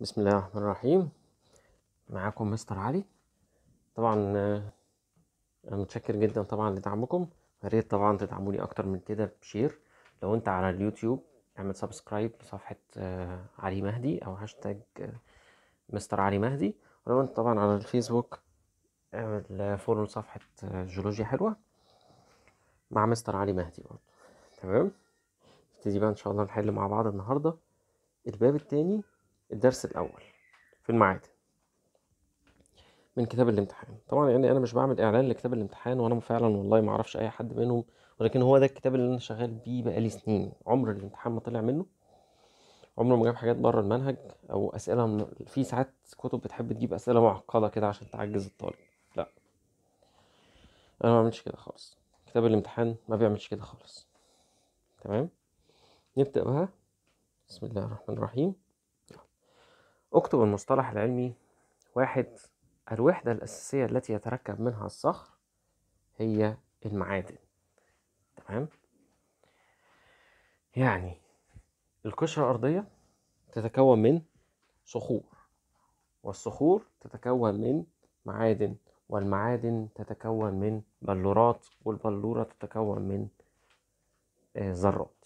بسم الله الرحمن الرحيم معاكم مستر علي طبعا آه، متشكر جدا طبعا لدعمكم يا ريت طبعا تدعموني اكتر من كده بشير لو انت على اليوتيوب اعمل سبسكرايب لصفحة آه، علي مهدي او هاشتاج آه، مستر علي مهدي ولو انت طبعا على الفيسبوك اعمل فولو لصفحة جيولوجيا حلوة مع مستر علي مهدي برضه تمام نبتدي بقى ان شاء الله نحل مع بعض النهاردة الباب التاني الدرس الأول في المعادن من كتاب الامتحان طبعا يعني انا مش بعمل اعلان لكتاب الامتحان وانا فعلا والله ما اعرفش اي حد منهم ولكن هو ده الكتاب اللي انا شغال بيه بقالي سنين عمر الامتحان ما طلع منه عمره ما جاب حاجات بره المنهج او اسئله من... في ساعات كتب بتحب تجيب اسئله معقده كده عشان تعجز الطالب لا انا ما بعملش كده خالص كتاب الامتحان ما بيعملش كده خالص تمام نبدا بها بسم الله الرحمن الرحيم اكتب المصطلح العلمي واحد الوحدة الأساسية التي يتركب منها الصخر هي المعادن تمام يعني القشرة الأرضية تتكون من صخور والصخور تتكون من معادن والمعادن تتكون من بلورات والبلورة تتكون من آه، ذرات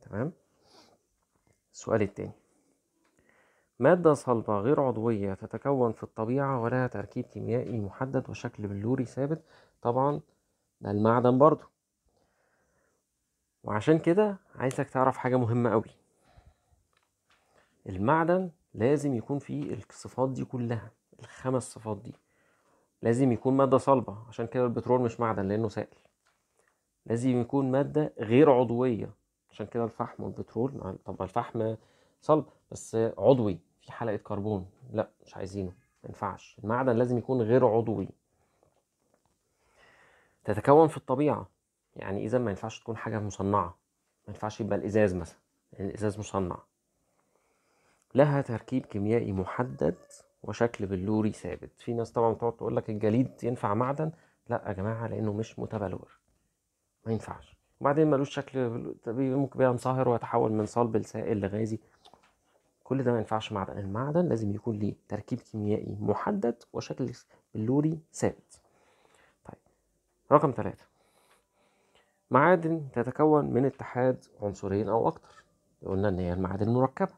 تمام السؤال التاني مادة صلبة غير عضوية تتكون في الطبيعة ولها تركيب كيميائي محدد وشكل بلوري ثابت طبعا ده المعدن برضو وعشان كده عايزك تعرف حاجة مهمة قوي المعدن لازم يكون فيه الصفات دي كلها الخمس صفات دي لازم يكون مادة صلبة عشان كده البترول مش معدن لأنه سائل لازم يكون مادة غير عضوية عشان كده الفحم والبترول طب الفحم صلب بس عضوي في حلقه كربون لا مش عايزينه ما ينفعش المعدن لازم يكون غير عضوي تتكون في الطبيعه يعني اذا ما ينفعش تكون حاجه مصنعه ما ينفعش يبقى الازاز مثلا يعني الازاز مصنع لها تركيب كيميائي محدد وشكل بلوري ثابت في ناس طبعا بتقعد تقول لك الجليد ينفع معدن لا يا جماعه لانه مش متبلور ما ينفعش وبعدين ملوش شكل ممكن بقى ويتحول من صلب لسائل لغازي كل ده ما ينفعش معدن المعدن لازم يكون ليه تركيب كيميائي محدد وشكل بلوري ثابت طيب رقم ثلاثة معادن تتكون من اتحاد عنصرين أو أكتر قلنا إن هي المعادن المركبة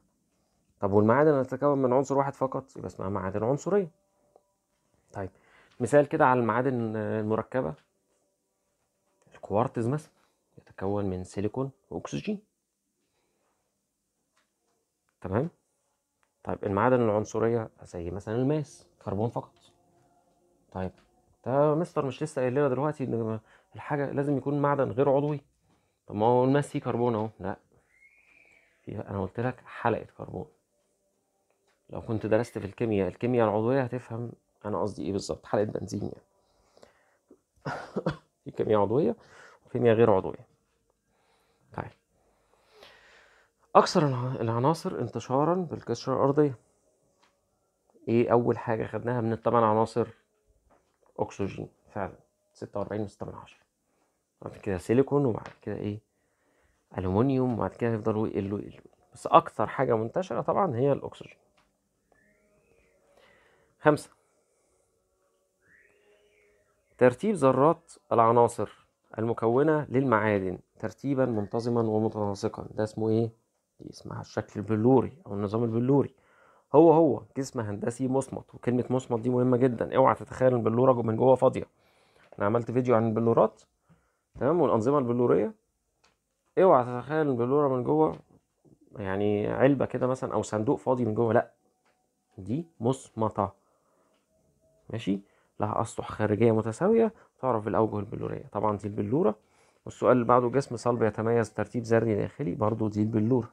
طب والمعادن تتكون من عنصر واحد فقط يبقى اسمها معادن عنصرية طيب مثال كده على المعادن المركبة الكوارتز مثلا يتكون من سيليكون وأكسجين تمام طيب المعادن العنصريه زي مثلا الماس كربون فقط طيب ده مستر مش لسه قايل لنا دلوقتي ان الحاجه لازم يكون معدن غير عضوي طب ما هو الماس فيه كربون اهو لا فيها انا قلت لك حلقه كربون لو كنت درست في الكيمياء الكيمياء العضويه هتفهم انا قصدي ايه بالظبط حلقه بنزين يعني في كيمياء عضويه وكيمياء غير عضويه أكثر العناصر انتشارا بالقشرة الأرضية إيه أول حاجة خدناها من الثمان عناصر أكسجين فعلا ستة وأربعين من ستة من عشرة بعد كده سيليكون وبعد كده إيه ألومنيوم وبعد كده يفضلوا يقلوا يقلوا بس أكثر حاجة منتشرة طبعا هي الأكسجين خمسة ترتيب ذرات العناصر المكونة للمعادن ترتيبا منتظما ومتناسقا ده اسمه ايه دي اسمها الشكل البلوري او النظام البلوري هو هو جسم هندسي مصمت وكلمه مصمت دي مهمه جدا اوعى تتخيل البلوره من جوه فاضيه انا عملت فيديو عن البلورات تمام والانظمه البلوريه اوعى تتخيل البلوره من جوه يعني علبه كده مثلا او صندوق فاضي من جوه لا دي مصمته ماشي لها اسطح خارجيه متساويه تعرف الاوجه البلوريه طبعا دي البلوره والسؤال اللي بعده جسم صلب يتميز بترتيب ذري داخلي برضه دي البلوره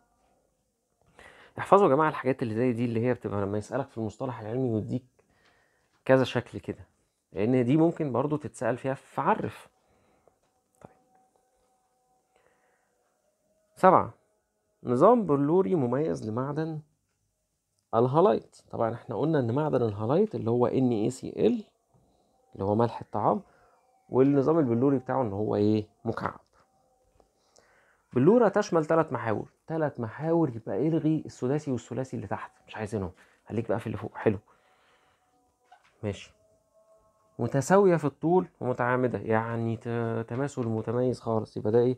احفظوا يا جماعه الحاجات اللي زي دي اللي هي بتبقى لما يسالك في المصطلح العلمي ويديك كذا شكل كده لان دي ممكن برضو تتسال فيها فعرف طيب. سبعة نظام بلوري مميز لمعدن الهالايت طبعا احنا قلنا ان معدن الهالايت اللي هو NaCl اللي هو ملح الطعام والنظام البلوري بتاعه ان هو ايه مكعب بلورة تشمل ثلاث محاور ثلاث محاور يبقى الغي الثلاثي والثلاثي اللي تحت مش عايزينهم خليك بقى في اللي فوق حلو ماشي متساوية في الطول ومتعامدة يعني تماثل متميز خالص يبقى ده ايه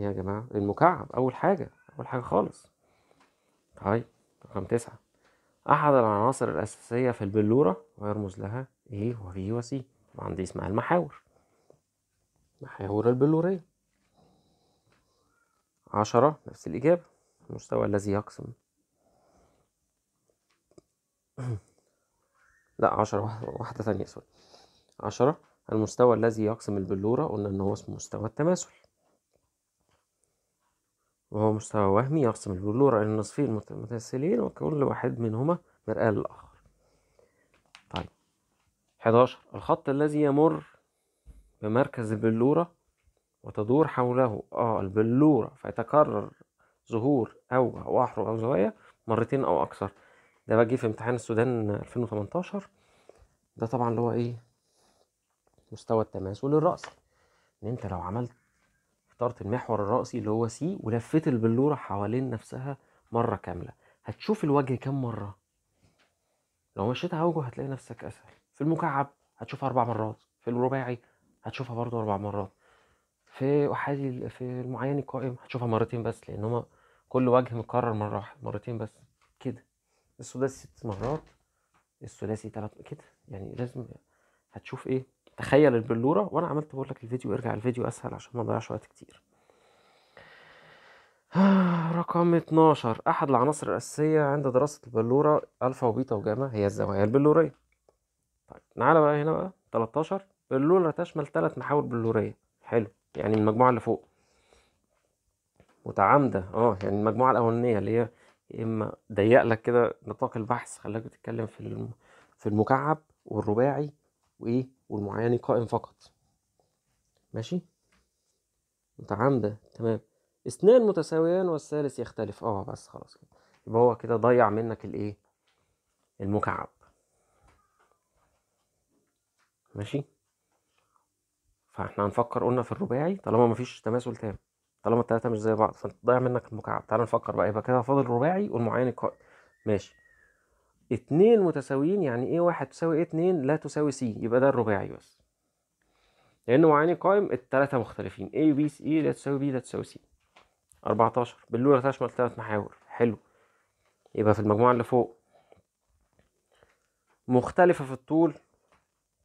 يا جماعة المكعب أول حاجة أول حاجة خالص طيب رقم تسعة أحد العناصر الأساسية في البلورة ويرمز لها A وفي وسي عندي اسمها المحاور محاور البلورية عشرة نفس الإجابة المستوى الذي يقسم لا عشرة واحدة ثانية سوري عشرة المستوى الذي يقسم البلورة قلنا إن هو اسمه مستوى التماثل وهو مستوى وهمي يقسم البلورة إلى نصفين متماثلين وكل واحد منهما مرآة للآخر طيب 11 الخط الذي يمر بمركز البلورة وتدور حوله اه البلورة فيتكرر ظهور أوجه أو أحرف أو زوايا مرتين أو أكثر ده جه في امتحان السودان 2018 ده طبعا اللي هو إيه مستوى التماثل الرأسي إن أنت لو عملت اخترت المحور الرأسي اللي هو سي ولفيت البلورة حوالين نفسها مرة كاملة هتشوف الوجه كام مرة لو مشيت أوجه هتلاقي نفسك أسهل في المكعب هتشوف أربع مرات في الرباعي هتشوفها برضو اربع مرات في احادي في المعين القائم هتشوفها مرتين بس لان هما كل وجه مكرر مره واحده مرتين بس كده السداسي ست مرات الثلاثي ثلاث كده يعني لازم هتشوف ايه تخيل البلوره وانا عملت بقول لك الفيديو ارجع الفيديو اسهل عشان ما اضيعش وقت كتير رقم 12 احد العناصر الاساسيه عند دراسه البلوره الفا وبيتا وجاما هي الزوايا البلوريه طيب تعالى بقى هنا بقى 13 اللولر تشمل ثلاث محاور بلورية حلو يعني المجموعة اللي فوق متعامدة اه يعني المجموعة الأولانية اللي هي يا إما ضيق لك كده نطاق البحث خلاك بتتكلم في في المكعب والرباعي وإيه والمعين قائم فقط ماشي متعامدة تمام اثنان متساويان والثالث يختلف اه بس خلاص كده يبقى هو كده ضيع منك الايه المكعب ماشي فاحنا هنفكر قلنا في الرباعي طالما مفيش تماثل تام طالما التلاتة مش زي بعض فتضيع منك المكعب تعال نفكر بقى يبقى كده فاضل رباعي والمعين القائم ماشي اتنين متساويين يعني ايه واحد تساوي ايه اتنين لا تساوي سي يبقى ده الرباعي بس لان معين القائم التلاتة مختلفين ايه بي سي لا تساوي بي لا تساوي سي 14 باللولة تشمل ثلاث محاور حلو يبقى في المجموعة اللي فوق مختلفة في الطول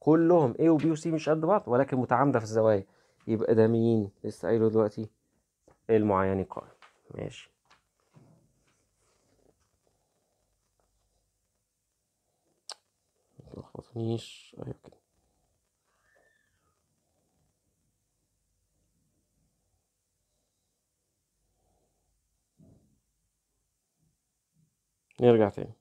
كلهم A و B و C مش قد بعض ولكن متعامدة في الزوايا يبقى ده مين لسه قايله دلوقتي المعين قائم ماشي متلخبطنيش ايوه كده نرجع تاني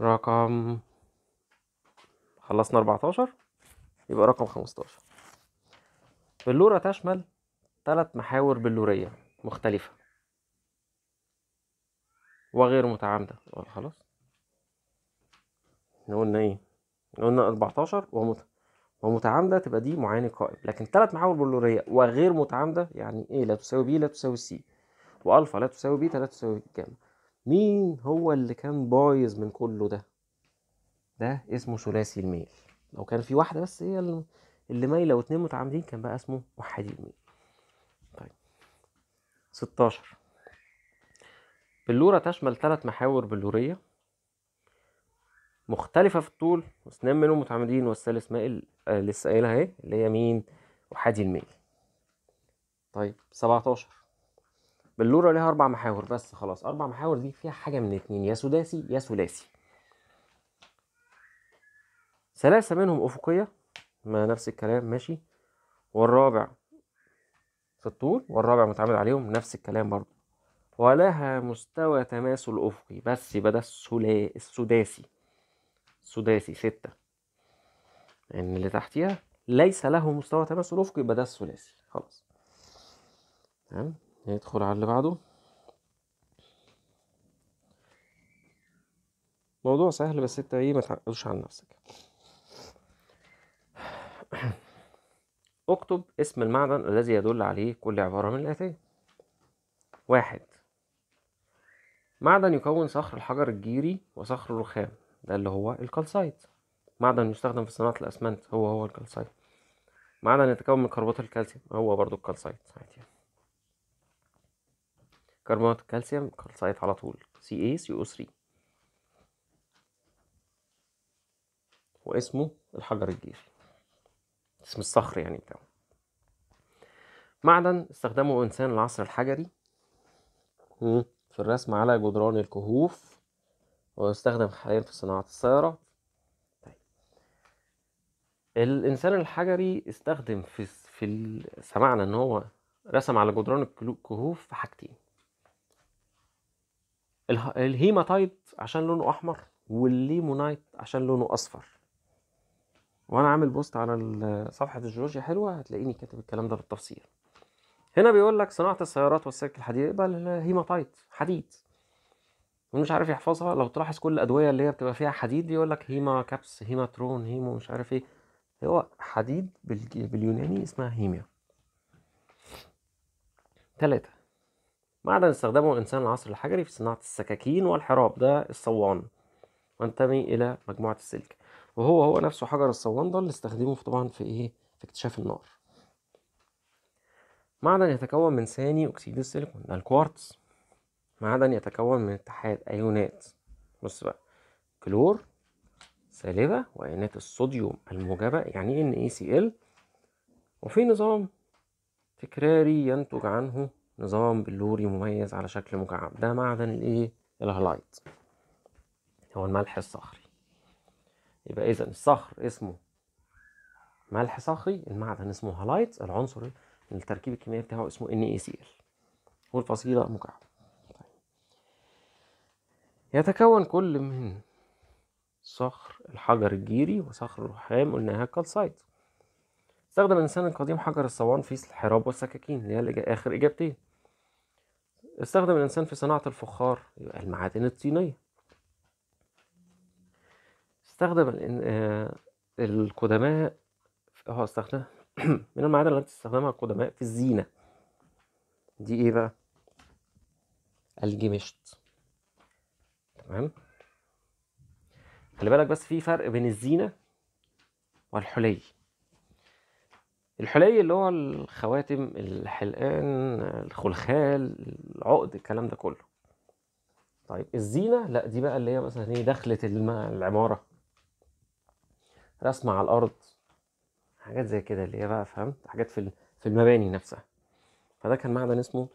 رقم خلصنا 14 يبقى رقم 15 بلورة تشمل ثلاث محاور بلورية مختلفة وغير متعامدة آه، خلاص احنا قلنا ايه قلنا 14 ومت... ومتعامدة تبقى دي معاني قائم لكن ثلاث محاور بلورية وغير متعامدة يعني ايه لا تساوي بي لا تساوي سي والفا لا تساوي بيتا لا تساوي جاما مين هو اللي كان بايظ من كله ده ده اسمه ثلاثي الميل لو كان في واحده بس هي اللي مايله واتنين متعامدين كان بقى اسمه وحدي الميل طيب 16 بلورة تشمل ثلاث محاور بلورية مختلفة في الطول واثنين منهم متعامدين والثالث مائل آه، لسه قايلها اهي اللي هي مين وحدي الميل طيب 17 بلوره ليها اربع محاور بس خلاص اربع محاور دي فيها حاجه من اتنين يا سداسي يا ثلاثي ثلاثه منهم افقيه ما نفس الكلام ماشي والرابع في الطول والرابع متعامل عليهم نفس الكلام برضه ولها مستوى تماثل افقي بس يبقى ده السداسي السداسي ستة لان اللي تحتيها ليس له مستوى تماثل افقي يبقى ده الثلاثي خلاص تمام ندخل على اللي بعده موضوع سهل بس انت ايه ما تعقدوش على نفسك اكتب اسم المعدن الذي يدل عليه كل عبارة من الآتية واحد معدن يكون صخر الحجر الجيري وصخر الرخام ده اللي هو الكالسايت معدن يستخدم في صناعة الأسمنت هو هو الكالسايت معدن يتكون من كربونات الكالسيوم هو برضو الكالسايت عادي يعني. كربونات الكالسيوم كالسايت على طول سي او 3 واسمه الحجر الجيري اسم الصخر يعني بتاعه معدن استخدمه إنسان العصر الحجري في الرسم على جدران الكهوف ويستخدم حاليا في صناعة السياره طيب. الإنسان الحجري استخدم في في سمعنا إن هو رسم على جدران الكهوف في حاجتين الهيماتايت عشان لونه احمر والليمونايت عشان لونه اصفر وانا عامل بوست على صفحه الجيولوجيا حلوه هتلاقيني كاتب الكلام ده بالتفصيل هنا بيقول لك صناعه السيارات والسلك الحديد يبقى الهيماتايت حديد مش عارف يحفظها لو تلاحظ كل الادويه اللي هي بتبقى فيها حديد يقول لك هيما كابس هيماترون هيمو مش عارف ايه هو حديد باليوناني اسمها هيميا ثلاثة معدن استخدمه الإنسان العصر الحجري في صناعة السكاكين والحراب ده الصوان وانتمي إلى مجموعة السلك وهو هو نفسه حجر الصوان ده اللي استخدمه في طبعا في إيه في اكتشاف النار معدن يتكون من ثاني أكسيد السيليكون ده الكوارتز معدن يتكون من اتحاد أيونات بص بقى كلور سالبة وأيونات الصوديوم الموجبة يعني NaCl وفي نظام تكراري ينتج عنه نظام بلوري مميز على شكل مكعب ده معدن الايه الهلايت هو الملح الصخري يبقى اذا الصخر اسمه ملح صخري المعدن اسمه هلايت العنصر التركيب الكيميائي بتاعه اسمه NaCl والفصيلة مكعب طيب. يتكون كل من صخر الحجر الجيري وصخر الرخام قلناها الكالسايت استخدم الإنسان القديم حجر الصوان في الحراب والسكاكين اللي هي آخر إجابتين استخدم الإنسان في صناعة الفخار يبقى المعادن الطينية استخدم آه، القدماء اه استخدم من المعادن التي استخدمها القدماء في الزينة دي ايه بقى الجمشت تمام خلي بالك بس في فرق بين الزينة والحلي الحلي اللي هو الخواتم الحلقان الخلخال العقد الكلام ده كله طيب الزينة لا دي بقى اللي هي مثلا هي إيه، دخلة العمارة رسمة على الأرض حاجات زي كده اللي هي بقى فهمت حاجات في في المباني نفسها فده كان معدن اسمه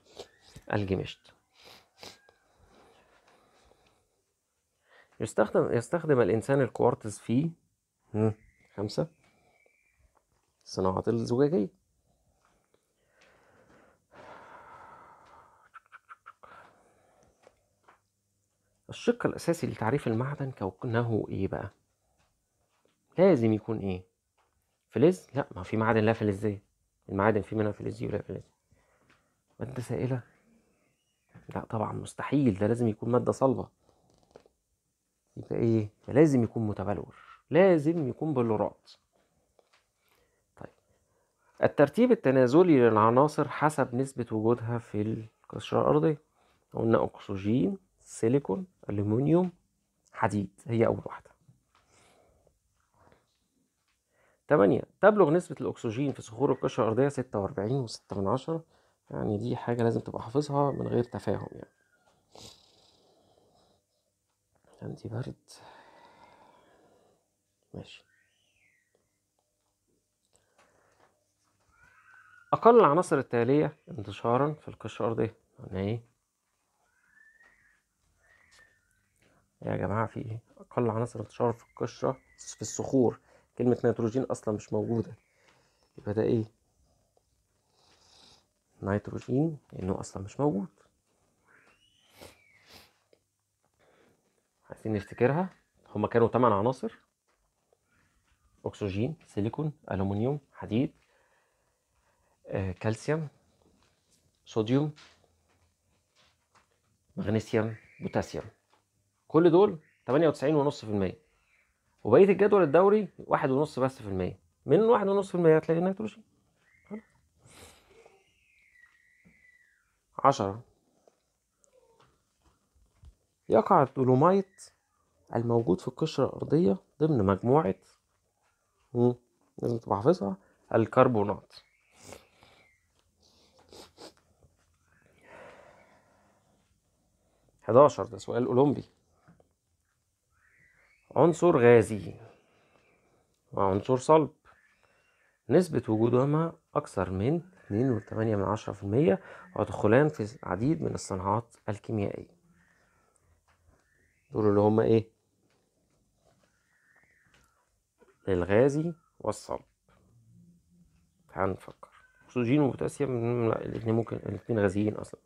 الجمشت يستخدم يستخدم الإنسان الكوارتز في خمسة الصناعات الزجاجية الشق الأساسي لتعريف المعدن كونه إيه بقى؟ لازم يكون إيه؟ فلز؟ لأ ما في معدن لا فلزية المعادن في منها فلزي ولا فلزي مادة سائلة؟ لأ طبعا مستحيل ده لازم يكون مادة صلبة يبقى إيه؟ لازم يكون متبلور لازم يكون بلورات الترتيب التنازلي للعناصر حسب نسبة وجودها في القشرة الأرضية قلنا أكسجين سيليكون ألومنيوم حديد هي أول واحدة تمانية تبلغ نسبة الأكسجين في صخور القشرة الأرضية ستة وأربعين وستة من عشرة يعني دي حاجة لازم تبقى حافظها من غير تفاهم يعني عندي برد ماشي أقل العناصر التالية انتشارا في القشرة الأرضية يعني إيه؟ يا جماعة في إيه؟ أقل عناصر انتشارا في القشرة في الصخور كلمة نيتروجين أصلا مش موجودة يبقى ده إيه؟ نيتروجين لأنه أصلا مش موجود عايزين نفتكرها هما كانوا تمن عناصر أكسجين سيليكون ألومنيوم حديد آه، كالسيوم صوديوم مغنيسيوم بوتاسيوم كل دول 98.5% وبقيه الجدول الدوري 1.5 بس في المية من 1.5% هتلاقي النيتروجين 10 يقع الدولومايت الموجود في القشرة الأرضية ضمن مجموعة لازم تبقى حافظها الكربونات 11 ده سؤال أولمبي عنصر غازي وعنصر صلب نسبة وجودهما أكثر من 2.8% ودخولان في العديد من الصناعات الكيميائية دول اللي هما إيه؟ الغازي والصلب تعال نفكر أكسجين وبوتاسيوم الاتنين ممكن الاتنين غازيين أصلا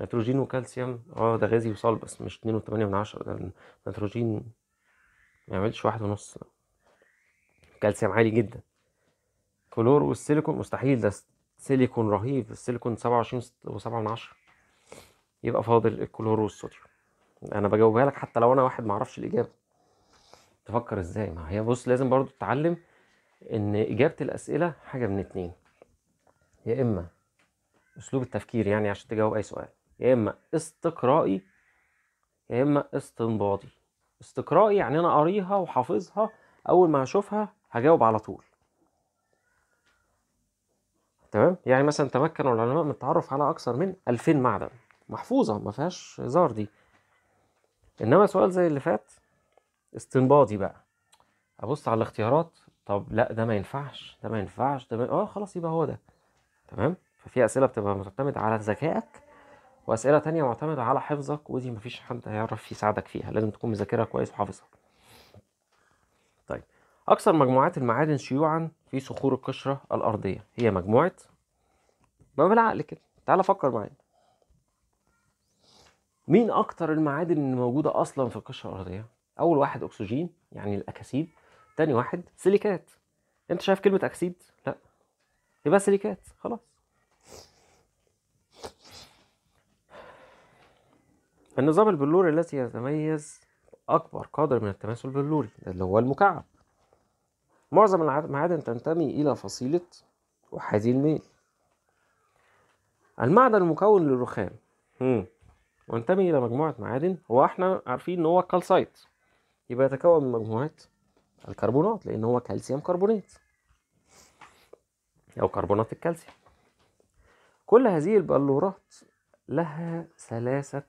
نيتروجين وكالسيوم اه ده غازي وصلب بس مش اتنين وتمانية من عشرة ده نيتروجين ما يعملش واحد ونص كالسيوم عالي جدا كلور والسيليكون مستحيل ده سيليكون رهيب السيليكون سبعة وعشرين وسبعة من عشرة يبقى فاضل الكلور والصوديوم انا بجاوبها لك حتى لو انا واحد معرفش الاجابه تفكر ازاي ما هي بص لازم برضو تتعلم ان اجابه الاسئله حاجه من اتنين يا اما اسلوب التفكير يعني عشان تجاوب اي سؤال يا اما استقرائي يا اما استنباطي استقرائي يعني انا قاريها وحافظها اول ما هشوفها هجاوب على طول تمام يعني مثلا تمكن العلماء من التعرف على اكثر من 2000 معدن محفوظه ما فيهاش هزار دي انما سؤال زي اللي فات استنباطي بقى ابص على الاختيارات طب لا ده ما ينفعش ده ما ينفعش ده ما... اه خلاص يبقى هو ده تمام ففي اسئله بتبقى معتمده على ذكائك واسئله تانية معتمده على حفظك ودي مفيش حد هيعرف يساعدك فيها لازم تكون مذاكرها كويس وحافظها طيب اكثر مجموعات المعادن شيوعا في صخور القشره الارضيه هي مجموعه ما بالعقل كده تعال فكر معايا مين اكتر المعادن اللي موجوده اصلا في القشره الارضيه اول واحد اكسجين يعني الاكاسيد تاني واحد سيليكات انت شايف كلمه اكسيد لا يبقى سيليكات خلاص النظام البلوري الذي يتميز أكبر قدر من التماثل البلوري اللي هو المكعب معظم المعادن تنتمي إلى فصيلة أحادي الميل المعدن المكون للرخام وينتمي إلى مجموعة معادن هو احنا عارفين إن هو الكالسايت يبقى يتكون من مجموعة الكربونات لأن هو كالسيوم كربونات أو كربونات الكالسيوم كل هذه البلورات لها ثلاثة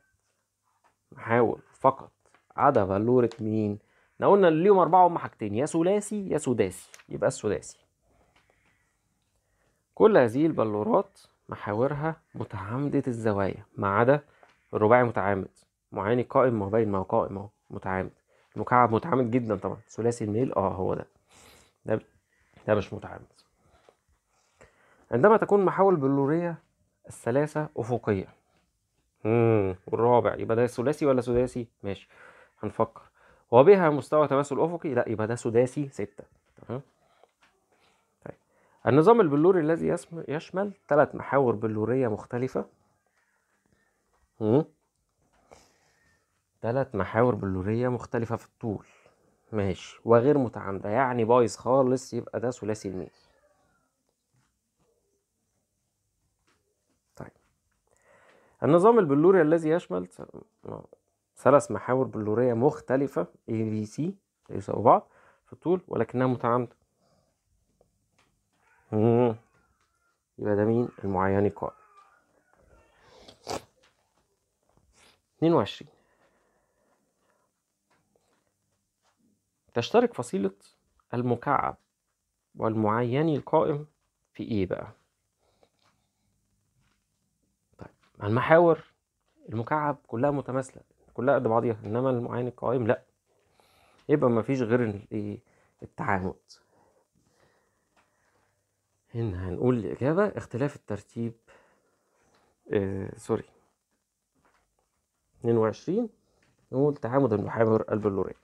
نحاول فقط عدا بلورة مين؟ احنا قلنا اللي ليهم أربعة هم حاجتين يا ثلاثي يا سداسي يبقى السداسي كل هذه البلورات محاورها متعامدة الزوايا ما عدا الرباعي متعامد معاني قائم ما هو باين ما هو قائم اهو متعامد المكعب متعامد جدا طبعا ثلاثي الميل اه هو ده ده ده مش متعامد عندما تكون محاور البلورية الثلاثة أفقية امم والرابع يبقى ده ثلاثي ولا سداسي ماشي هنفكر وبها مستوى تماثل افقي لا يبقى ده سداسي ستة تمام طيب النظام البلوري الذي يشمل ثلاث محاور بلورية مختلفة ثلاث محاور بلورية مختلفة في الطول ماشي وغير متعامدة يعني بايظ خالص يبقى ده ثلاثي الميل النظام البلوري الذي يشمل ثلاث محاور بلورية مختلفة A B C يساوي بعض في الطول ولكنها متعامدة يبقى ده مين المعين القائم 22 تشترك فصيلة المكعب والمعين القائم في ايه بقى المحاور المكعب كلها متماثله كلها قد بعضيها انما المعين القوائم لا يبقى ما فيش غير إيه، التعامد هنا هنقول الإجابة اختلاف الترتيب آه سوري 22 نقول تعامد المحاور البلورية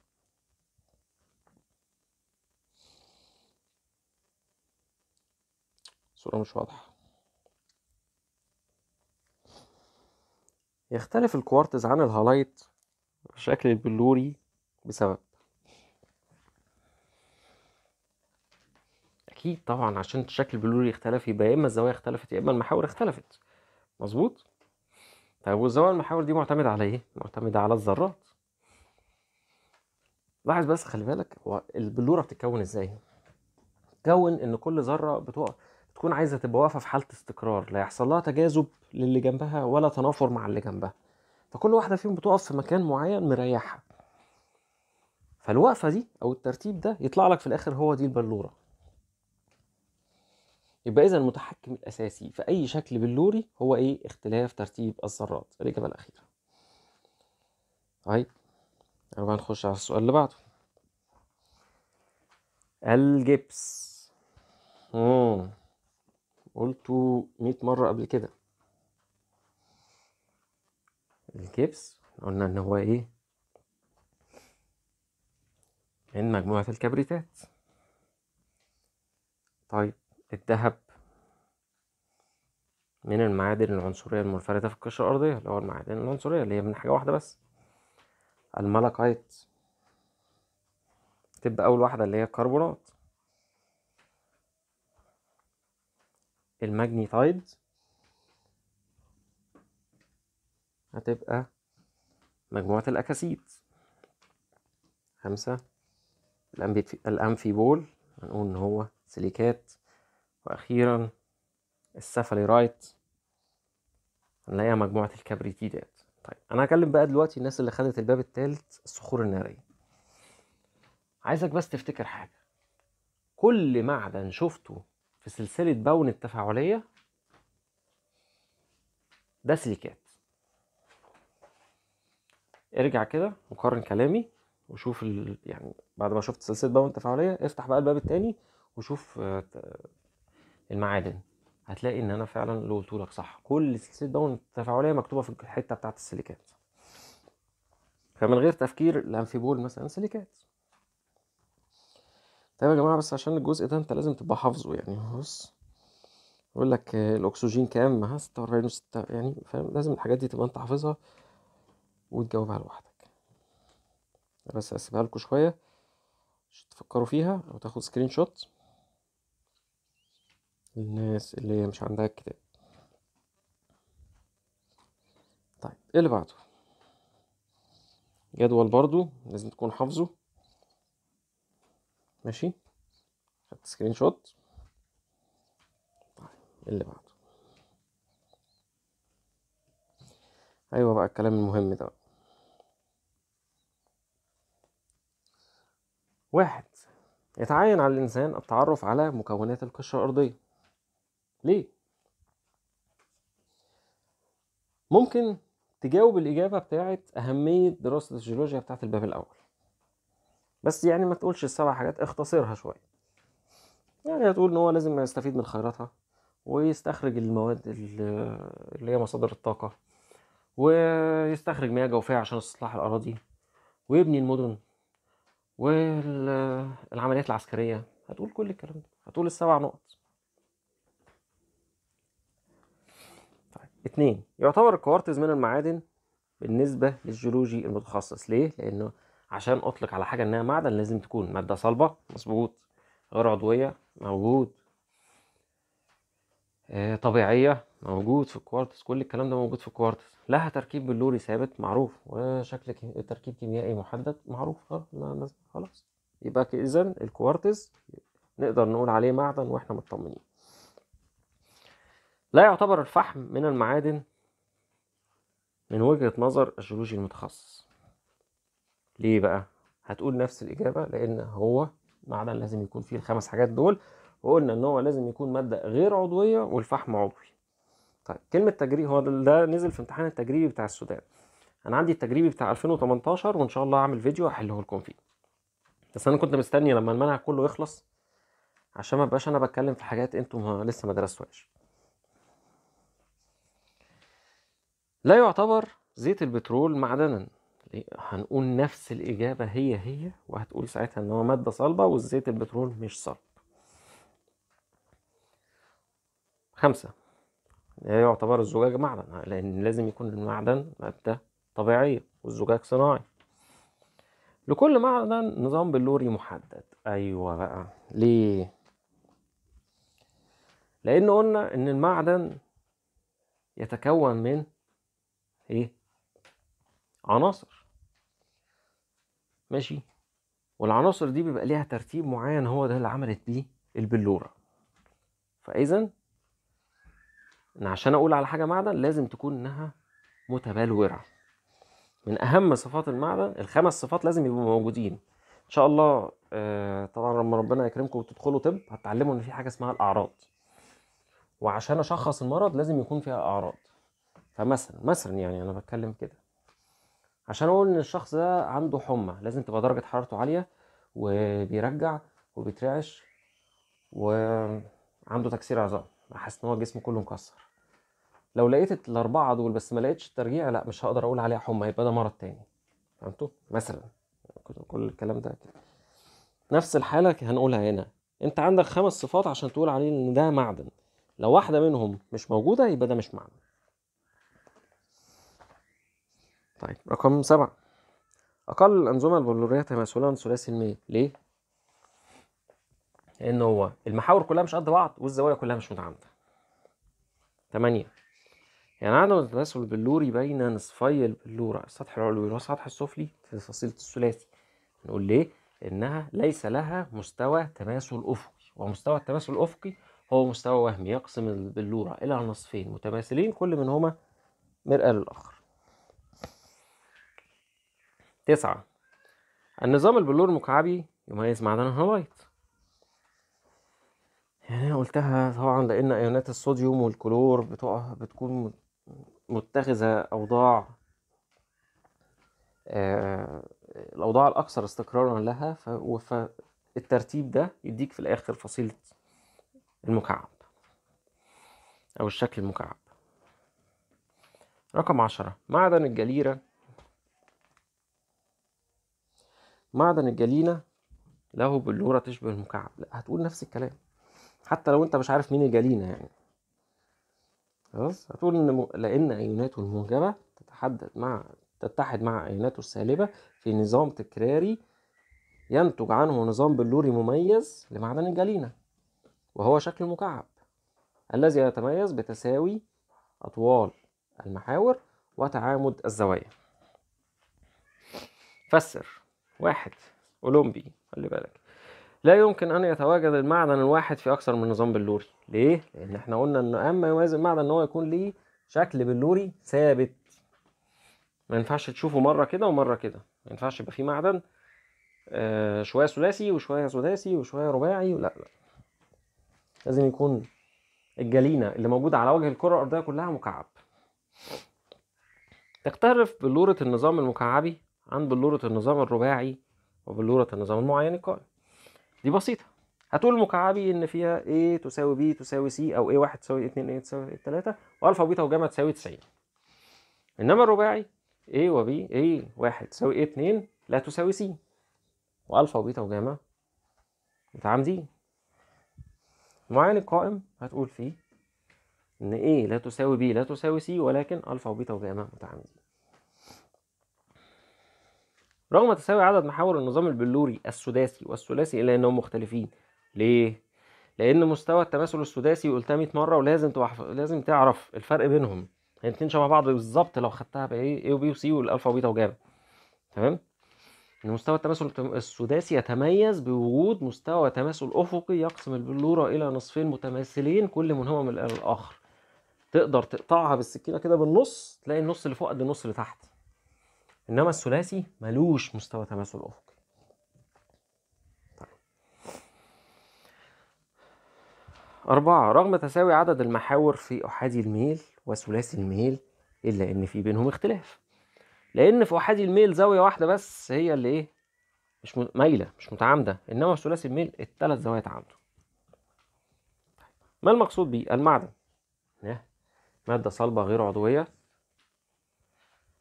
صورة مش واضحة يختلف الكوارتز عن الهالايت شكل البلوري بسبب اكيد طبعا عشان شكل البلوري يختلف يبقى يا اما الزوايا اختلفت يا اما المحاور اختلفت مظبوط طيب والزوايا المحاور دي معتمده على ايه معتمده على الذرات لاحظ بس خلي بالك هو البلوره بتتكون ازاي بتتكون ان كل ذره بتقع تكون عايزه تبقى واقفه في حاله استقرار لا يحصل لها تجاذب للي جنبها ولا تنافر مع اللي جنبها فكل واحده فيهم بتقف في مكان معين مريحها فالوقفه دي او الترتيب ده يطلع لك في الاخر هو دي البلوره يبقى اذا المتحكم الاساسي في اي شكل بلوري هو ايه اختلاف ترتيب الذرات الاجابه الاخيره طيب انا نخش على السؤال اللي بعده الجبس مم. قلته مئة مرة قبل كده الكبس قلنا ان هو ايه من مجموعة الكبريتات طيب الذهب من المعادن العنصرية المنفردة في القشرة الأرضية اللي هو المعادن العنصرية اللي هي من حاجة واحدة بس الملاكايت تبقى أول واحدة اللي هي الكربونات الماجنيتايد هتبقى مجموعة الأكاسيد خمسة الأمفيبول هنقول إن هو سيليكات وأخيرا السفاليرايت هنلاقيها مجموعة الكبريتيدات طيب أنا هكلم بقى دلوقتي الناس اللي خدت الباب التالت الصخور النارية عايزك بس تفتكر حاجة كل معدن شفته في سلسلة بون التفاعلية ده سيليكات ارجع كده وقارن كلامي وشوف ال... يعني بعد ما شفت سلسلة بون التفاعلية افتح بقى الباب التاني وشوف آه، المعادن هتلاقي ان انا فعلا اللي قلته لك صح كل سلسله بون التفاعليه مكتوبه في الحته بتاعت السيليكات فمن غير تفكير الانفيبول مثلا سيليكات طيب يا جماعه بس عشان الجزء ده انت لازم تبقى حافظه يعني بص يقول لك آه، الاكسجين كام معاه 46 وستة يعني فاهم لازم الحاجات دي تبقى انت حافظها وتجاوبها لوحدك بس هسيبها لكم شويه عشان تفكروا فيها او تاخد سكرين شوت للناس اللي هي مش عندها الكتاب طيب ايه اللي بعده جدول برضو لازم تكون حافظه ماشي خدت سكرين شوت طيب اللي بعده ايوه بقى الكلام المهم ده واحد يتعين على الإنسان التعرف على مكونات القشرة الأرضية ليه؟ ممكن تجاوب الإجابة بتاعت أهمية دراسة الجيولوجيا بتاعت الباب الأول بس يعني ما تقولش السبع حاجات اختصرها شويه يعني هتقول ان هو لازم يستفيد من خيراتها ويستخرج المواد اللي هي مصادر الطاقه ويستخرج مياه جوفيه عشان استصلاح الاراضي ويبني المدن والعمليات العسكريه هتقول كل الكلام ده هتقول السبع نقط طيب، اتنين يعتبر الكوارتز من المعادن بالنسبة للجيولوجي المتخصص ليه؟ لأنه عشان اطلق على حاجه انها معدن لازم تكون ماده صلبه مظبوط غير عضويه موجود آه، طبيعيه موجود في الكوارتز كل الكلام ده موجود في الكوارتز لها تركيب بلوري ثابت معروف وشكل تركيب كيميائي محدد معروف خلاص يبقى اذا الكوارتز نقدر نقول عليه معدن واحنا مطمنين لا يعتبر الفحم من المعادن من وجهة نظر الجيولوجي المتخصص ليه بقى هتقول نفس الاجابه لان هو معدن لازم يكون فيه الخمس حاجات دول وقلنا ان هو لازم يكون ماده غير عضويه والفحم عضوي طيب كلمه تجريب هو ده نزل في امتحان التجريبي بتاع السودان انا عندي التجريبي بتاع 2018 وان شاء الله هعمل فيديو احله لكم فيه بس انا كنت مستني لما المنهج كله يخلص عشان ما بقاش انا بتكلم في حاجات انتم لسه ما درستوهاش لا يعتبر زيت البترول معدنا إيه، هنقول نفس الإجابة هي هي وهتقول ساعتها إن هو مادة صلبة والزيت البترول مش صلب خمسة يعتبر الزجاج معدن لأن لازم يكون المعدن مادة طبيعية والزجاج صناعي لكل معدن نظام بلوري محدد أيوة بقى ليه؟ لأن قلنا إن المعدن يتكون من إيه؟ عناصر ماشي والعناصر دي بيبقى ليها ترتيب معين هو ده اللي عملت بيه البلوره فاذا عشان اقول على حاجه معدن لازم تكون انها متبلوره من اهم صفات المعدن الخمس صفات لازم يبقوا موجودين ان شاء الله آه، طبعا لما ربنا يكرمكم وتدخلوا طب هتتعلموا ان في حاجه اسمها الاعراض وعشان اشخص المرض لازم يكون فيها اعراض فمثلا مثلا يعني انا بتكلم كده عشان اقول ان الشخص ده عنده حمى لازم تبقى درجه حرارته عاليه وبيرجع وبيترعش وعنده تكسير عظام حاسس ان هو جسمه كله مكسر لو لقيت الاربعه دول بس ما لقيتش الترجيع لا مش هقدر اقول عليها حمى يبقى ده مرض تاني فهمتوا مثلا كل الكلام ده كده نفس الحاله هنقولها هنا انت عندك خمس صفات عشان تقول عليه ان ده معدن لو واحده منهم مش موجوده يبقى ده مش معدن طيب رقم سبعة أقل الأنظمة البلورية تماثلا ثلاثي الميل ليه؟ لأن هو المحاور كلها مش قد بعض والزوايا كلها مش متعامدة تمانية يعني عدم التناسب البلوري بين نصفي البلورة السطح العلوي والسطح السفلي في فصيلة الثلاثي نقول ليه؟ إنها ليس لها مستوى تماثل أفقي ومستوى التماثل الأفقي هو مستوى وهمي يقسم البلورة إلى نصفين متماثلين كل منهما مرآة للآخر تسعة النظام البلور مكعبي يميز معدن الهالايت يعني انا قلتها طبعا لان ايونات الصوديوم والكلور بتقع بتكون متخذه اوضاع آه، الاوضاع الاكثر استقرارا لها فالترتيب ده يديك في الاخر فصيله المكعب او الشكل المكعب رقم عشرة معدن الجليره معدن الجلينة له بلورة تشبه المكعب لا هتقول نفس الكلام حتى لو انت مش عارف مين الجلينة يعني خلاص هتقول ان م... لان ايوناته الموجبة تتحدد مع تتحد مع ايوناته السالبة في نظام تكراري ينتج عنه نظام بلوري مميز لمعدن الجلينة وهو شكل المكعب الذي يتميز بتساوي أطوال المحاور وتعامد الزوايا فسر واحد أولمبي خلي بالك لا يمكن أن يتواجد المعدن الواحد في أكثر من نظام بلوري ليه؟ لأن احنا قلنا إن أهم ما المعدن إن هو يكون ليه شكل بلوري ثابت ما ينفعش تشوفه مرة كده ومرة كده ما ينفعش يبقى فيه معدن آه شوية ثلاثي وشوية سداسي وشوية رباعي لا لا لازم يكون الجلينة اللي موجودة على وجه الكرة الأرضية كلها مكعب تقترف بلورة النظام المكعبي عن بلورة النظام الرباعي وبلورة النظام المعين القائم دي بسيطة هتقول مكعبي ان فيها A تساوي B تساوي C او A1 تساوي 2 A تساوي 3 والفا وبيتا وجاما تساوي 90 انما الرباعي A و A1 تساوي A2 لا تساوي C والفا وبيتا وجاما متعامدين المعين القائم هتقول فيه ان A لا تساوي B لا تساوي C ولكن الفا وبيتا وجاما متعامدين رغم تساوي عدد محاور النظام البلوري السداسي والثلاثي إلا أنهم مختلفين ليه؟ لأن مستوى التماثل السداسي قلتها 100 مرة ولازم تبقى لازم تعرف الفرق بينهم الاتنين شبه بعض بالظبط لو خدتها بإيه اي وبي وسي والألفا وبيتا وجاما تمام؟ ان مستوى التماثل السداسي يتميز بوجود مستوى تماثل أفقي يقسم البلورة إلى نصفين متماثلين كل منهما من الآخر تقدر تقطعها بالسكينة كده بالنص تلاقي النص اللي فوق قد النص اللي تحت انما الثلاثي ملوش مستوى تماثل افقي طيب. أربعة رغم تساوي عدد المحاور في أحادي الميل وثلاثي الميل إلا إن في بينهم اختلاف لأن في أحادي الميل زاوية واحدة بس هي اللي إيه مش مايلة مش متعامدة إنما في ثلاثي الميل الثلاث زوايا تعامدوا طيب. ما المقصود بيه المعدن مادة صلبة غير عضوية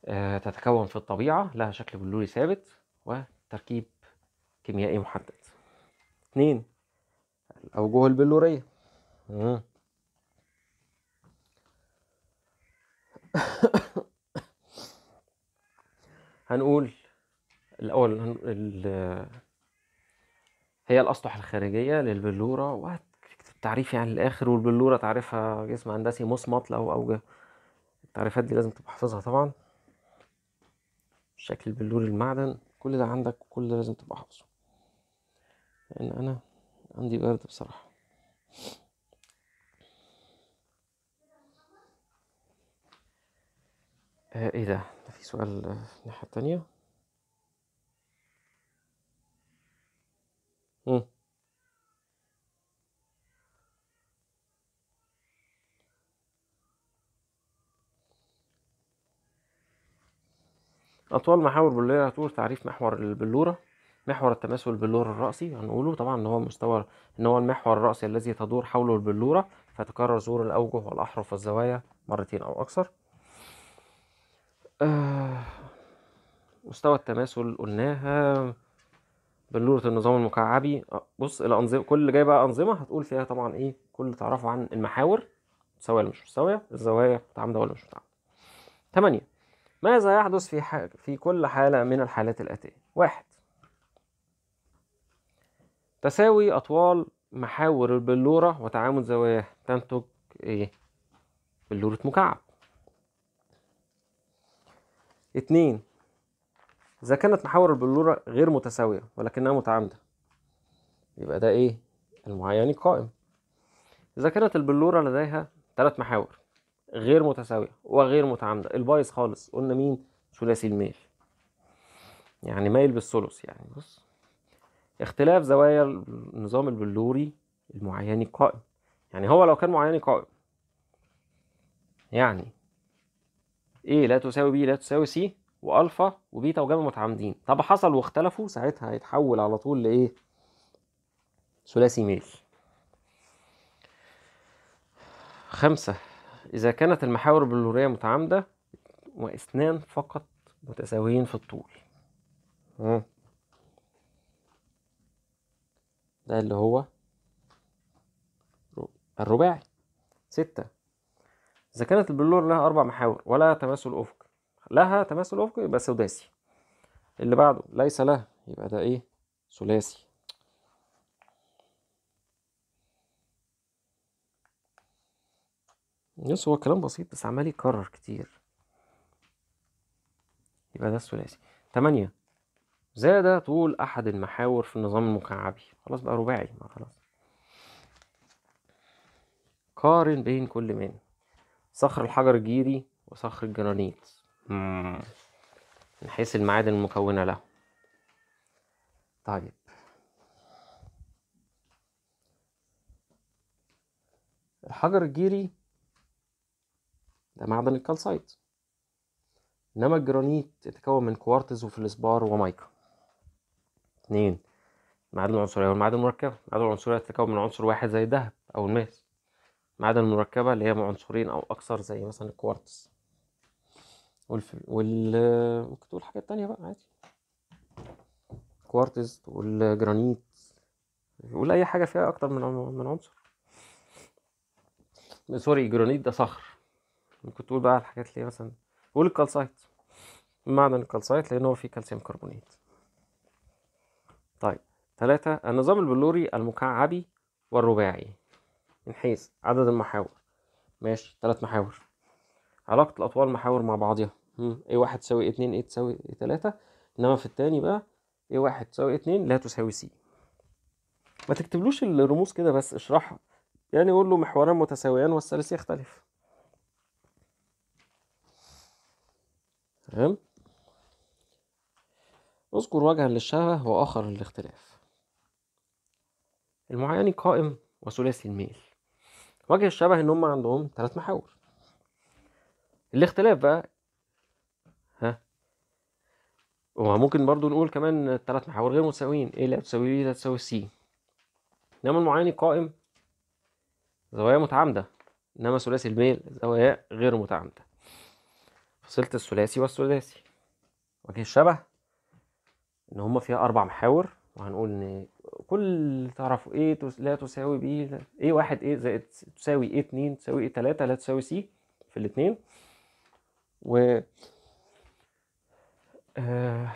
آه، تتكون في الطبيعة لها شكل بلوري ثابت وتركيب كيميائي محدد اثنين الأوجه البلورية هنقول الأول ال... هي الأسطح الخارجية للبلورة وهتكتب يعني للآخر والبلورة تعريفها جسم هندسي مصمت له أوجه التعريفات دي لازم تبقى حافظها طبعا شكل بلور المعدن كل ده عندك وكل ده لازم تبقى حافظه لان يعني انا عندي برد بصراحه آه ايه ده في سؤال الناحيه التانيه مم. أطوال محاور بلورة هتقول تعريف محور البلورة محور التماثل البلور الرأسي هنقوله طبعا إن هو مستوى إن هو المحور الرأسي الذي تدور حوله البلورة فتكرر زور الأوجه والأحرف والزوايا مرتين أو أكثر آه، مستوى التماثل قلناها بلورة النظام المكعبي آه، بص الأنظمة كل جاي بقى أنظمة هتقول فيها طبعا إيه كل تعرفه عن المحاور سواء ولا مش متساوية الزوايا متعامدة ولا مش متعامدة تمانية ماذا يحدث في, في كل حالة من الحالات الآتية واحد تساوي أطوال محاور البلورة وتعامد زواياها تنتج إيه؟ بلورة مكعب اتنين إذا كانت محاور البلورة غير متساوية ولكنها متعامدة يبقى ده إيه؟ المعين القائم إذا كانت البلورة لديها ثلاث محاور غير متساويه وغير متعامده البايظ خالص قلنا مين ثلاثي الميل يعني مايل بالثلث يعني بص اختلاف زوايا النظام البلوري المعيني القائم يعني هو لو كان معيني قائم يعني ايه لا تساوي بي لا تساوي سي والفا وبيتا وجاما متعامدين طب حصل واختلفوا ساعتها هيتحول على طول لايه ثلاثي ميل خمسة إذا كانت المحاور البلورية متعامدة وأسنان فقط متساويين في الطول ده اللي هو الرباعي ستة إذا كانت البلور لها أربع محاور ولا تماثل أفق لها تماثل أفق يبقى سداسي اللي بعده ليس لها يبقى ده إيه ثلاثي بص هو كلام بسيط بس عمال يكرر كتير يبقى ده الثلاثي تمانية زاد طول أحد المحاور في النظام المكعبي خلاص بقى رباعي ما خلاص قارن بين كل من صخر الحجر الجيري وصخر الجرانيت من حيث المعادن المكونة له طيب الحجر الجيري ده معدن الكالسايت إنما الجرانيت يتكون من كوارتز وفلسبار ومايكا اتنين المعادن العنصرية والمعادن المركبة المعادن العنصرية تتكون من عنصر واحد زي الذهب أو الماس المعادن المركبة اللي هي عنصرين أو أكثر زي مثلا الكوارتز والفل... وال ممكن تقول حاجات تانية بقى عادي كوارتز والجرانيت قول أي حاجة فيها أكتر من من عنصر سوري جرانيت ده صخر ممكن تقول بقى الحاجات اللي هي مثلا قول الكالسايت معدن الكالسايت لان هو فيه كالسيوم كربونات طيب ثلاثة النظام البلوري المكعبي والرباعي من حيث عدد المحاور ماشي ثلاث محاور علاقة الأطوال المحاور مع بعضها ايه واحد تساوي اتنين ايه تساوي تلاتة انما في التاني بقى ايه واحد تساوي اتنين لا تساوي سي ما تكتبلوش الرموز كده بس اشرحها يعني قول له محوران متساويان والثالث يختلف تمام اذكر وجها للشبه وآخر للاختلاف المعاني قائم وثلاثي الميل وجه الشبه ان هم عندهم ثلاث محاور الاختلاف بقى ها وممكن برضو نقول كمان الثلاث محاور غير متساويين ايه لا تساوي بي لا تساوي سي انما المعاني قائم زوايا متعامده انما ثلاثي الميل زوايا غير متعامده فصيله الثلاثي والثلاثي وجه الشبه ان هما فيها اربع محاور وهنقول ان كل تعرف ايه لا تساوي بي ايه واحد ايه زائد تساوي ايه اتنين تساوي ايه تلاتة لا تساوي سي في الاتنين و آه،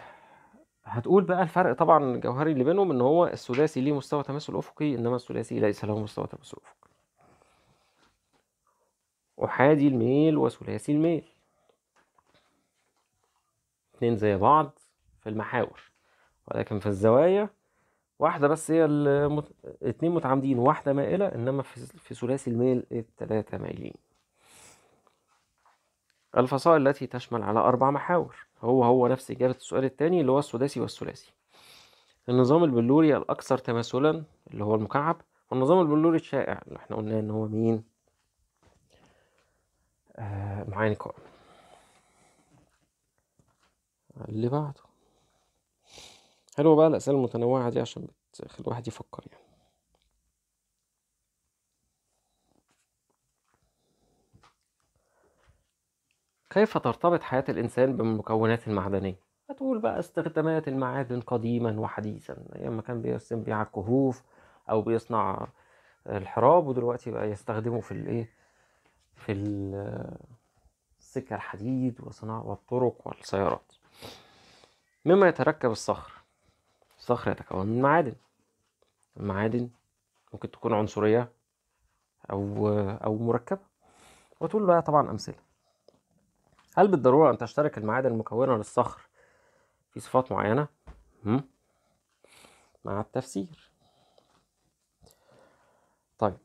هتقول بقى الفرق طبعا الجوهري اللي بينهم ان هو الثلاثي ليه مستوى تماثل افقي انما الثلاثي ليس له مستوى تماثل افقي احادي الميل وثلاثي الميل اتنين زي بعض في المحاور ولكن في الزوايا واحدة بس هي المت... اتنين متعامدين واحدة مائلة إنما في, ثلاثي الميل التلاتة مايلين الفصائل التي تشمل على أربع محاور هو هو نفس إجابة السؤال الثاني اللي هو السداسي والثلاثي النظام البلوري الأكثر تماثلا اللي هو المكعب والنظام البلوري الشائع اللي احنا قلنا إن هو مين آه معاني قائم اللي بعده حلوة بقى الأسئلة المتنوعة دي عشان بتخلي الواحد يفكر يعني كيف ترتبط حياة الإنسان بالمكونات المعدنية؟ هتقول بقى استخدامات المعادن قديما وحديثا أيام ما كان بيرسم بيها الكهوف أو بيصنع الحراب ودلوقتي بقى يستخدمه في الإيه؟ في السكة الحديد وصناعة والطرق والسيارات مما يتركب الصخر الصخر يتكون من معادن المعادن ممكن تكون عنصرية أو أو مركبة وتقول بقى طبعا أمثلة هل بالضرورة أن تشترك المعادن المكونة للصخر في صفات معينة؟ مع التفسير طيب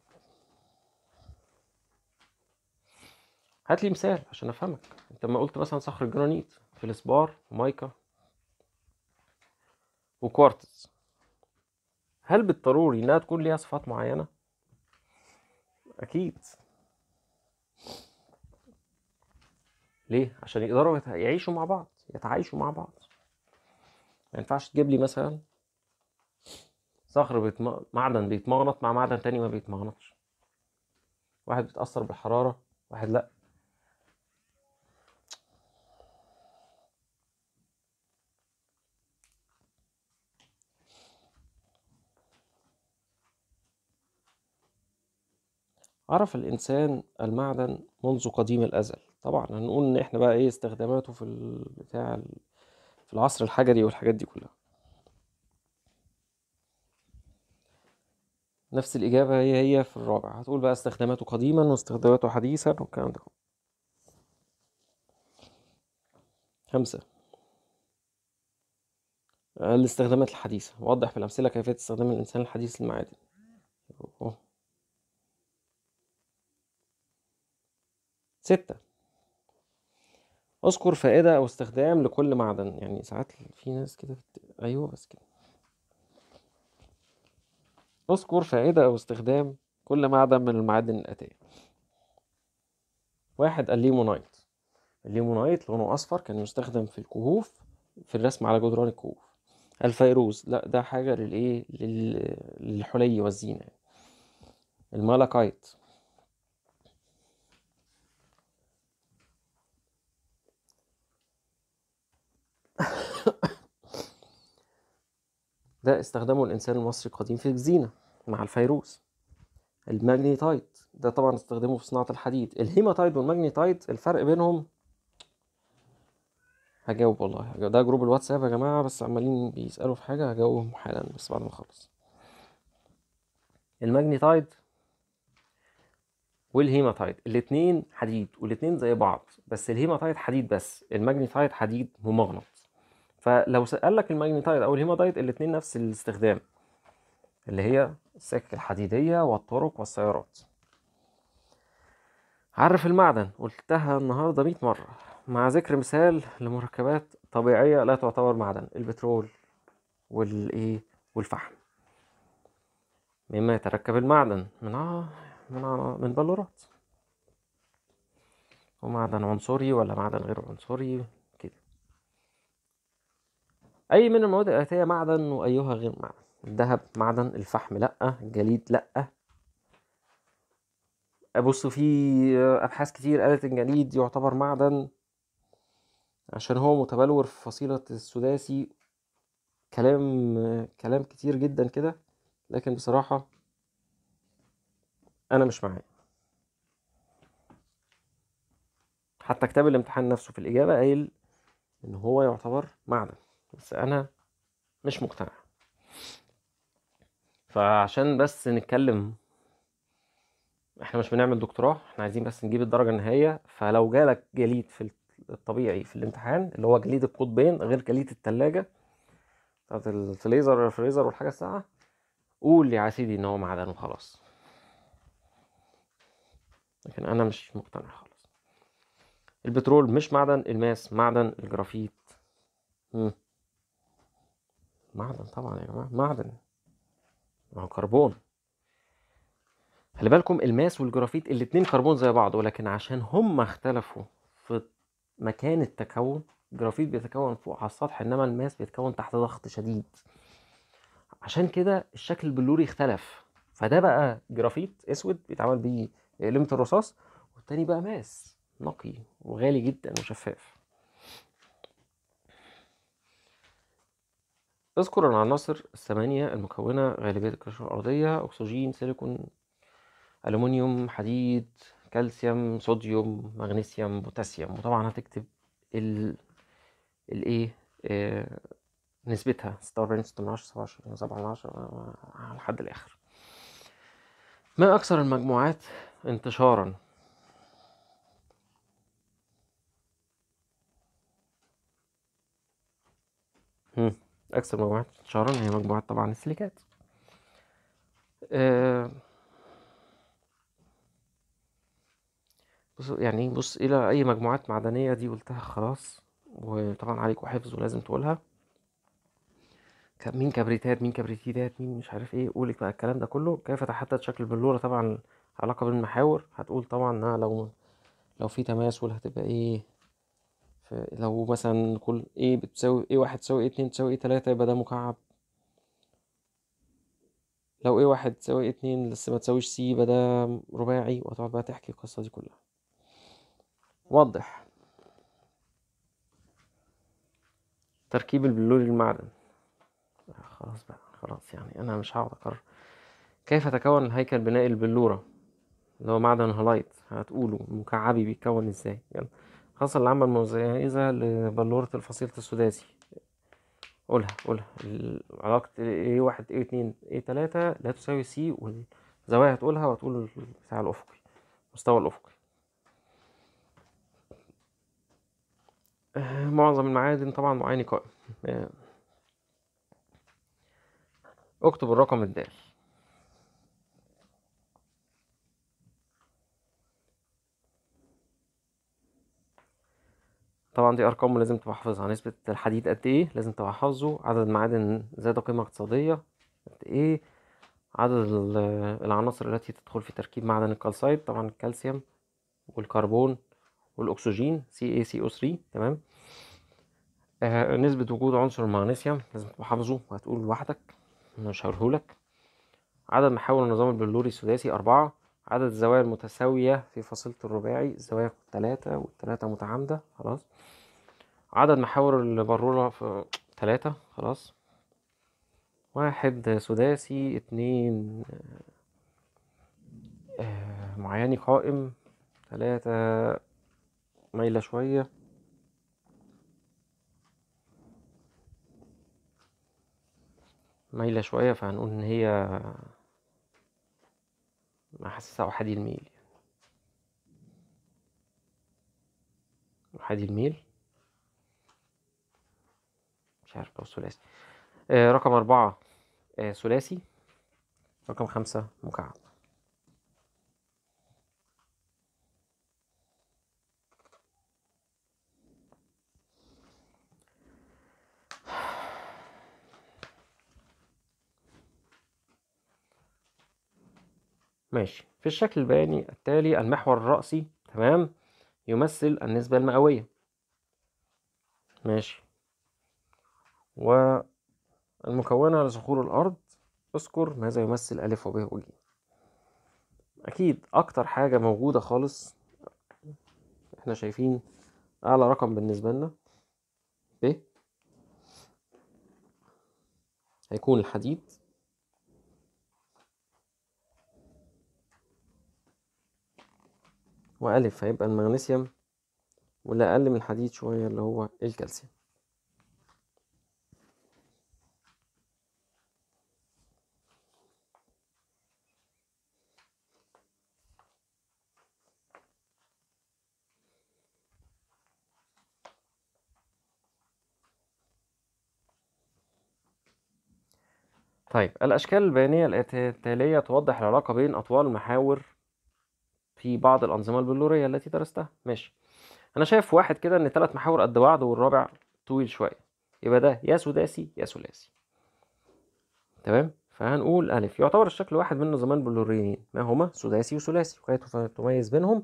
هات لي مثال عشان افهمك انت لما قلت مثلا صخر الجرانيت في فلسبار مايكا وكوارتز هل بالضروري انها تكون ليها صفات معينه اكيد ليه عشان يقدروا يعيشوا مع بعض يتعايشوا مع بعض ما ينفعش تجيب لي مثلا صخر بيتم... معدن بيتمغنط مع معدن تاني ما بيتمغنطش واحد بيتاثر بالحراره واحد لا عرف الإنسان المعدن منذ قديم الأزل طبعا هنقول إن إحنا بقى إيه استخداماته في بتاع في العصر الحجري والحاجات دي كلها نفس الإجابة هي هي في الرابع هتقول بقى استخداماته قديما واستخداماته حديثا والكلام ده خمسة الاستخدامات الحديثة وضح في الأمثلة كيفية استخدام الإنسان الحديث للمعادن ستة اذكر فائدة او استخدام لكل معدن يعني ساعات في ناس كده بت... ايوه بس كده اذكر فائدة او استخدام كل معدن من المعادن الآتية واحد الليمونايت الليمونايت لونه أصفر كان يستخدم في الكهوف في الرسم على جدران الكهوف الفيروز لا ده حاجة للإيه للحلي والزينة المالاكايت ده استخدمه الإنسان المصري القديم في الزينة مع الفيروس الماجنيتايت ده طبعا استخدمه في صناعة الحديد الهيماتايد والماجنيتايت الفرق بينهم هجاوب والله هجاوب. ده جروب الواتساب يا جماعة بس عمالين بيسألوا في حاجة هجاوبهم حالا بس بعد ما أخلص الماجنيتايت والهيماتايد الاتنين حديد والاتنين زي بعض بس الهيماتايد حديد بس الماجنيتايت حديد ممغنط فلو قال لك الماجنتايد او الهيماتايد الاثنين نفس الاستخدام اللي هي السكك الحديديه والطرق والسيارات عرف المعدن قلتها النهارده 100 مره مع ذكر مثال لمركبات طبيعيه لا تعتبر معدن البترول والايه والفحم مما يتركب المعدن من آه من آه من بلورات ومعدن عنصري ولا معدن غير عنصري أي من المواد الآتية معدن وأيها غير معدن الذهب معدن الفحم لأ الجليد لأ بص في أبحاث كتير قالت الجليد يعتبر معدن عشان هو متبلور في فصيلة السداسي كلام كلام كتير جدا كده لكن بصراحة أنا مش معاه حتى كتاب الامتحان نفسه في الإجابة قايل إن هو يعتبر معدن بس انا مش مقتنع فعشان بس نتكلم احنا مش بنعمل دكتوراه احنا عايزين بس نجيب الدرجه النهائيه فلو جالك جليد في الطبيعي في الامتحان اللي هو جليد القطبين غير جليد الثلاجه بتاعت الفليزر والفريزر والحاجه الساقعه قول يا سيدي ان هو معدن وخلاص لكن انا مش مقتنع خالص البترول مش معدن الماس معدن الجرافيت مم. معدن طبعا يا جماعه معدن ما هو كربون خلي بالكم الماس والجرافيت الاتنين كربون زي بعض ولكن عشان هما اختلفوا في مكان التكون الجرافيت بيتكون فوق على السطح انما الماس بيتكون تحت ضغط شديد عشان كده الشكل البلوري اختلف فده بقى جرافيت اسود بيتعمل بيه قلمة الرصاص والتاني بقى ماس نقي وغالي جدا وشفاف اذكر العناصر الثمانية المكونة غالبية القشرة الأرضية أكسجين سيليكون ألومنيوم حديد كالسيوم صوديوم مغنيسيوم بوتاسيوم وطبعا هتكتب ال الايه إيه آه، نسبتها 46 سبعة من عشرة لحد الآخر ما أكثر المجموعات انتشارا هم. أكثر مجموعات انتشارا هي يعني مجموعة طبعا السيليكات آه بص يعني بص إلى أي مجموعات معدنية دي قلتها خلاص وطبعا عليك وحفظ ولازم تقولها مين كبريتات مين كبريتيدات مين مش عارف ايه قولك بقى الكلام ده كله كيف تحدد شكل البلوره طبعا علاقه بالمحاور هتقول طبعا انها لو لو في تماثل هتبقى ايه لو مثلا كل ايه بتساوي ايه واحد تساوي ايه اتنين تساوي ايه تلاتة يبقى ده مكعب لو ايه واحد تساوي ايه اتنين بس ما تساويش سي يبقى ده رباعي وهتقعد بقى تحكي القصة دي كلها وضح تركيب البلور المعدن آه، خلاص بقى خلاص يعني انا مش هقعد اقرر كيف تكون الهيكل بناء البلورة اللي هو معدن هلايت هتقوله مكعبي بيتكون ازاي يلا يعني حصل العمل مميزة لبلورة الفصيلة السداسي قولها قولها علاقة ايه واحد ايه اتنين ايه تلاتة لا تساوي سي والزوايا هتقولها وهتقول بتاع الأفقي مستوى الأفقي آه، معظم المعادن طبعا معاني قائم آه. اكتب الرقم الدال طبعا دي ارقام لازم تبقى حافظها نسبه الحديد قد ايه لازم تبقى عدد المعادن ذات قيمه اقتصاديه قد ايه عدد العناصر التي تدخل في تركيب معدن الكالسايت طبعا الكالسيوم والكربون والاكسجين CaCO3 تمام آه نسبة وجود عنصر المغنيسيوم لازم تبقى حافظه وهتقول لوحدك مش هقولهولك عدد محاور النظام البلوري السداسي أربعة عدد الزوايا المتساوية في فصيلة الرباعي الزوايا تلاتة والتلاتة متعامدة خلاص عدد محاور البرورة في تلاتة خلاص واحد سداسي اتنين آه، معيني قائم تلاتة مايلة شوية مايلة شوية فهنقول إن هي محسسة وحدي الميل وحدي الميل مش عارف او ثلاثي آه، رقم أربعة آه، ثلاثي رقم خمسة مكعب ماشي في الشكل البياني التالي المحور الرأسي تمام يمثل النسبة المئوية ماشي والمكونة لصخور الأرض اذكر ماذا يمثل ألف وب وج أكيد أكتر حاجة موجودة خالص احنا شايفين أعلى رقم بالنسبة لنا ب هيكون الحديد وألف هيبقى المغنيسيوم واللي أقل من الحديد شوية اللي هو الكالسيوم طيب الأشكال البيانية التالية توضح العلاقة بين أطوال المحاور في بعض الأنظمة البلورية التي درستها ماشي أنا شايف واحد كده إن ثلاث محاور قد بعض والرابع طويل شوية يبقى ده يا سداسي يا ثلاثي تمام فهنقول ألف يعتبر الشكل واحد من النظامين بلوريين ما هما سداسي وثلاثي وكيف تميز بينهم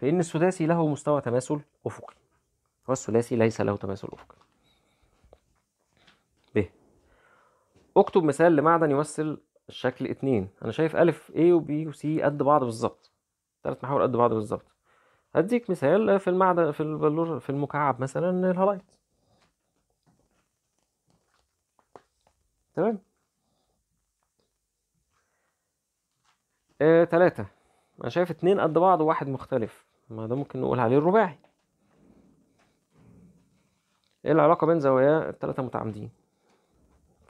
فإن السداسي له مستوى تماثل أفقي والثلاثي ليس له تماثل أفقي اكتب مثال لمعدن يمثل الشكل اتنين انا شايف الف A و وC قد بعض بالظبط تلات محاور قد بعض بالظبط هديك مثال في المعدن في البلور في المكعب مثلا الهالايت تمام آه، تلاتة أنا شايف اتنين قد بعض وواحد مختلف ما ده ممكن نقول عليه الرباعي ايه العلاقة بين زوايا التلاتة متعامدين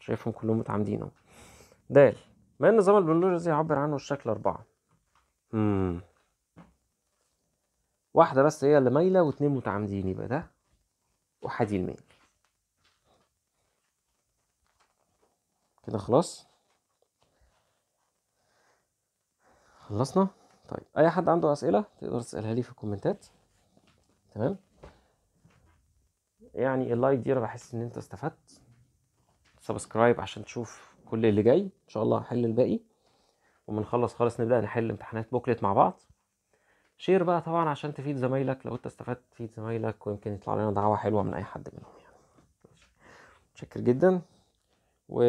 شايفهم كلهم متعامدين اهو د ما النظام البيولوجي يعبر عنه الشكل أربعة مم. واحدة بس هي اللي مايلة واتنين متعامدين يبقى ده وحدي الميل كده خلاص خلصنا طيب اي حد عنده اسئله تقدر تسالها لي في الكومنتات تمام يعني اللايك دي انا بحس ان انت استفدت سبسكرايب عشان تشوف كل اللي جاي ان شاء الله هحل الباقي ومنخلص خالص نبدا نحل امتحانات بوكلت مع بعض شير بقى طبعا عشان تفيد زمايلك لو انت استفدت تفيد زمايلك ويمكن يطلع لنا دعوه حلوه من اي حد منهم يعني متشكر جدا و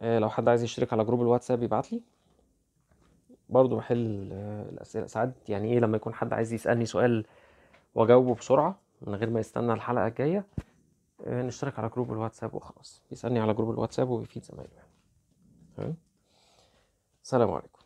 آه، لو حد عايز يشترك على جروب الواتساب يبعت لي برضه بحل آه، الاسئله ساعات يعني ايه لما يكون حد عايز يسالني سؤال واجاوبه بسرعه من غير ما يستنى الحلقه الجايه آه، نشترك على جروب الواتساب وخلاص يسالني على جروب الواتساب ويفيد زمايله يعني تمام السلام عليكم